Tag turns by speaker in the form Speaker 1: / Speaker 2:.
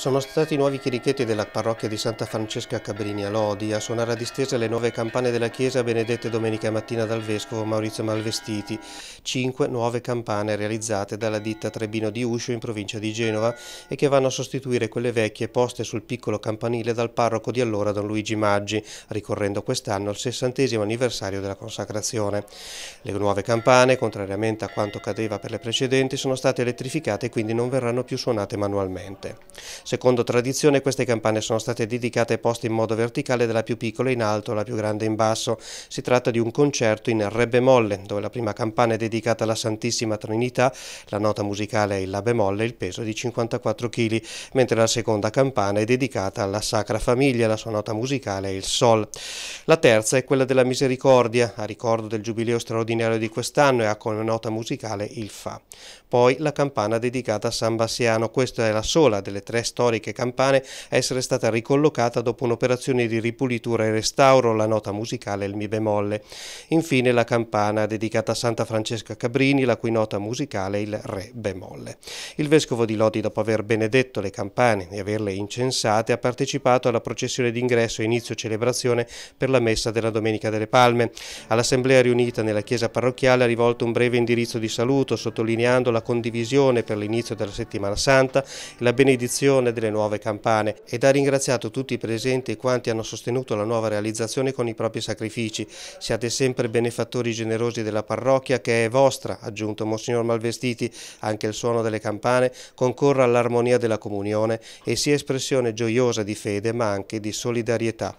Speaker 1: Sono stati i nuovi chirichetti della parrocchia di Santa Francesca Cabrini a Lodi a suonare a distesa le nuove campane della chiesa benedette domenica mattina dal vescovo Maurizio Malvestiti, cinque nuove campane realizzate dalla ditta Trebino di Uscio in provincia di Genova e che vanno a sostituire quelle vecchie poste sul piccolo campanile dal parroco di allora Don Luigi Maggi, ricorrendo quest'anno al sessantesimo anniversario della consacrazione. Le nuove campane, contrariamente a quanto cadeva per le precedenti, sono state elettrificate e quindi non verranno più suonate manualmente. Secondo tradizione queste campane sono state dedicate e poste in modo verticale dalla più piccola in alto alla più grande in basso. Si tratta di un concerto in Re bemolle, dove la prima campana è dedicata alla Santissima Trinità, la nota musicale è il La bemolle, il peso è di 54 kg, mentre la seconda campana è dedicata alla Sacra Famiglia, la sua nota musicale è il Sol. La terza è quella della Misericordia, a ricordo del giubileo straordinario di quest'anno e ha come nota musicale il Fa. Poi la campana dedicata a San Bassiano, questa è la sola delle tre storie storiche campane a essere stata ricollocata dopo un'operazione di ripulitura e restauro, la nota musicale il mi bemolle. Infine la campana dedicata a Santa Francesca Cabrini, la cui nota musicale il re bemolle. Il vescovo di Lodi, dopo aver benedetto le campane e averle incensate, ha partecipato alla processione d'ingresso e inizio celebrazione per la messa della Domenica delle Palme. All'assemblea riunita nella chiesa parrocchiale ha rivolto un breve indirizzo di saluto, sottolineando la condivisione per l'inizio della settimana santa e la benedizione installazione delle nuove campane ed ha ringraziato tutti i presenti e quanti hanno sostenuto la nuova realizzazione con i propri sacrifici. Siate sempre benefattori generosi della parrocchia che è vostra, ha aggiunto Monsignor Malvestiti, anche il suono delle campane concorra all'armonia della comunione e sia espressione gioiosa di fede ma anche di solidarietà.